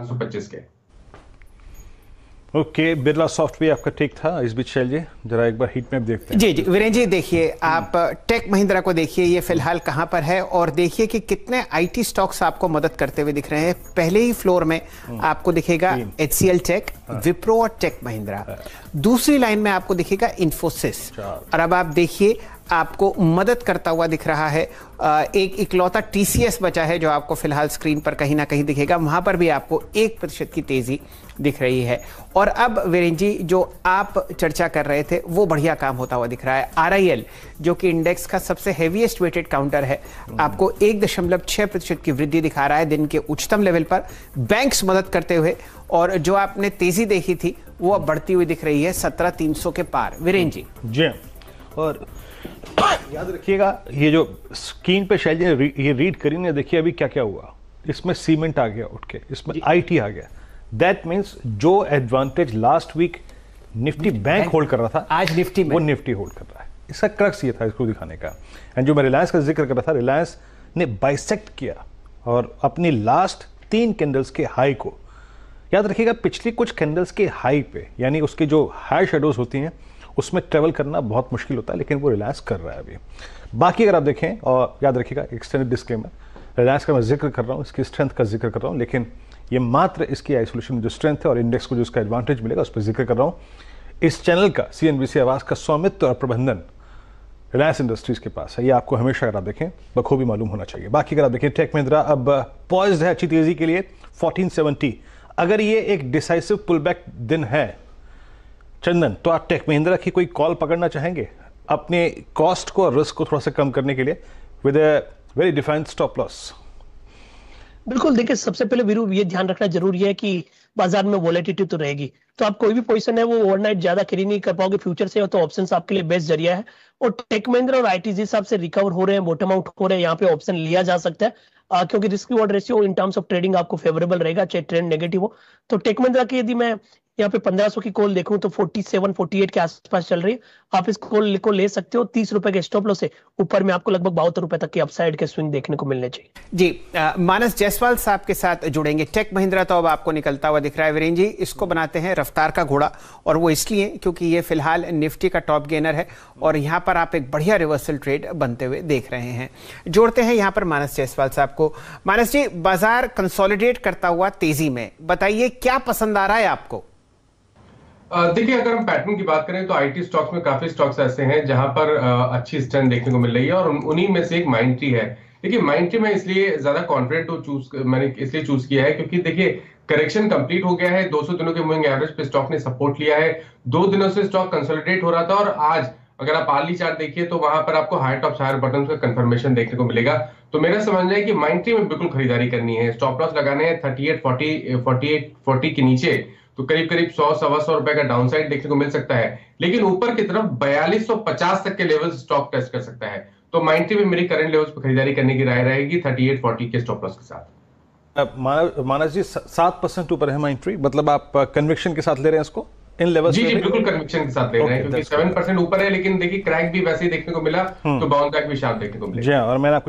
के okay Birla software आपका ठीक था इस बीच शैल जी जरा एक बार हीट मैप देखते हैं जी जी वीरेन जी देखिए आप टेक महिंद्रा को देखिए ये फिलहाल कहाँ पर है और देखिए कि कितने आईटी स्टॉक्स आपको मदद करते हुए दिख रहे हैं पहले ही फ्लोर हम्म। हाँ। हाँ। में आपको दिखेगा एच टेक विप्रो और टेक महिंद्रा दूसरी लाइन में आपको दिखेगा इन्फोसिस और अब आप देखिए आपको मदद करता हुआ दिख रहा है एक इकलौता टी बचा है जो आपको फिलहाल स्क्रीन पर कहीं ना कहीं दिखेगा वहां पर भी आपको एक प्रतिशत की तेज़ी दिख रही है और अब वीरेन जी जो आप चर्चा कर रहे थे वो बढ़िया काम होता हुआ दिख रहा है आर जो कि इंडेक्स का सबसे हेवीएस्ट वेटेड काउंटर है आपको एक दशमलव छह प्रतिशत की वृद्धि दिखा रहा है दिन के उच्चतम लेवल पर बैंक्स मदद करते हुए और जो आपने तेजी देखी थी वो अब बढ़ती हुई दिख रही है सत्रह तीन सौ के पार वीरेन जी जी हाँ। और याद रखिएगा ये जो स्क्रीन पे शायद ये रीड करी ने देखिए अभी क्या क्या हुआ इसमें सीमेंट आ गया उठ के इसमें आईटी आ गया दैट मींस जो advantage last week Nifty bank hold कर रहा था आज निफ्टी वो निफ्टी होल्ड कर रहा है इसका क्रक्स ये था इसको दिखाने का एंड जो मैं रिलायंस का जिक्र कर रहा था रिलायंस ने बाइसेक्ट किया और अपनी लास्ट तीन कैंडल्स के हाई को याद रखिएगा पिछली कुछ कैंडल्स के हाई पे यानी उसकी जो हाई शेडोज होती हैं उसमें ट्रेवल करना बहुत मुश्किल होता है लेकिन वो रिलायंस कर रहा है अभी बाकी अगर आप देखें और याद रखिएगा एक्सटेंडेड डिस्क्लेमर रिलायंस का मैं जिक्र कर रहा हूँ इसकी स्ट्रेंथ का जिक्र कर रहा हूँ लेकिन ये मात्र इसकी आइसोलेशन जो स्ट्रेंथ है और इंडेक्स को जो उसका एडवांटेज मिलेगा उस पर जिक्र कर रहा हूँ इस चैनल का सी एन बी सी आवाज़ का स्वामित्व और प्रबंधन रिलायंस इंडस्ट्रीज़ के पास है ये आपको हमेशा अगर आप देखें बखूबी मालूम होना चाहिए बाकी अगर आप देखें टेक महिंद्रा अब पॉइज है अच्छी तेज़ी के लिए 1470 अगर ये एक डिसाइसिव पुल बैक दिन है चंदन तो आप टेक महिंद्रा की कोई कॉल पकड़ना चाहेंगे अपने कॉस्ट को और रिस्क को थोड़ा सा कम करने के लिए with a very defined stop loss बिल्कुल देखिए सबसे पहले वीरू ये ध्यान रखना जरूरी है कि बाजार में वॉलेटिटी तो रहेगी तो आप कोई भी पोजिशन है वो ओवरनाइट ज्यादा कैरी नहीं कर पाओगे फ्यूचर से तो ऑप्शन आपके लिए बेस्ट जरिया है और टेक महिंद्रा और आई टी से रिकवर हो रहे हैं बॉटम आउट हो रहे हैं यहाँ पे ऑप्शन लिया जा सकता है आ, क्योंकि risk reward ratio in terms of trading आपको फेवरेबल रहेगा चाहे ट्रेंड नेगेटिव हो तो टेक महिंद्रा की यदि मैं यहाँ पे 1500 की कॉल देखूं तो 47 48 के आसपास चल रही है आप इस कॉल को ले सकते हो तीस रुपए के स्टॉप लो से ऊपर में आपको लगभग बहत्तर रुपए तक की अपसाइड के स्विंग देखने को मिलने चाहिए जी आ, मानस जायसवाल साहब के साथ जुड़ेंगे टेक महिंद्रा तो अब आपको निकलता हुआ दिख रहा है वीरेन जी इसको बनाते हैं रफ्तार का घोड़ा और वो इसलिए क्योंकि ये फिलहाल निफ्टी का टॉप गेनर है और यहाँ पर आप एक बढ़िया रिवर्सल ट्रेड बनते हुए देख रहे हैं जोड़ते हैं यहाँ पर मानस जायसवाल साहब को मानस जी बाजार कंसोलिडेट करता हुआ तेजी में बताइए क्या पसंद आ रहा है आपको देखिए अगर हम पैटर्न की बात करें तो आईटी स्टॉक्स में काफी स्टॉक्स ऐसे हैं जहां पर अच्छी स्ट्रेंथ देखने को मिल रही है और उन्हीं में से एक माइंट्री है देखिए माइंट्री में इसलिए ज्यादा कॉन्फिडेंट चूज मैंने इसलिए चूज किया है क्योंकि देखिए करेक्शन कंप्लीट हो गया है 200 दिनों के मूविंग एवरेज पे स्टॉक ने सपोर्ट लिया है दो दिनों से स्टॉक कंसोलिडेट हो रहा था और आज अगर आप आर्ली चार्ट देखिए तो वहां पर आपको हायर टॉप हायर बटन का कंफर्मेशन देखने को मिलेगा तो मेरा समझना है कि माइंट्री में बिल्कुल खरीदारी करनी है स्टॉप लॉस लगाने हैं thirty eight forty forty eight forty के नीचे तो करीब करीब सौ सवा सौ रुपए का डाउनसाइड देखने को मिल सकता है लेकिन ऊपर की तरफ बयालीस तक के लेवल स्टॉक टेस्ट कर सकता है तो माइंड में मेरी करंट लेवल्स पर खरीदारी करने की राय रहेगी थर्टी एट फोर्टी के स्टॉप लॉस के साथ मानस जी सात परसेंट ऊपर है माइंट्री मतलब आप कन्विक्शन के साथ ले रहे हैं इसको इन लेवल जी जी बिल्कुल कन्विक्शन के साथ ले रहे हैं क्योंकि सेवन परसेंट ऊपर है लेकिन देखिए क्रैक भी वैसे ही देखने को मिला हम्म। तो बाउंस बैक भी शार्प देखने को मिला जी हाँ, और मैंने आपको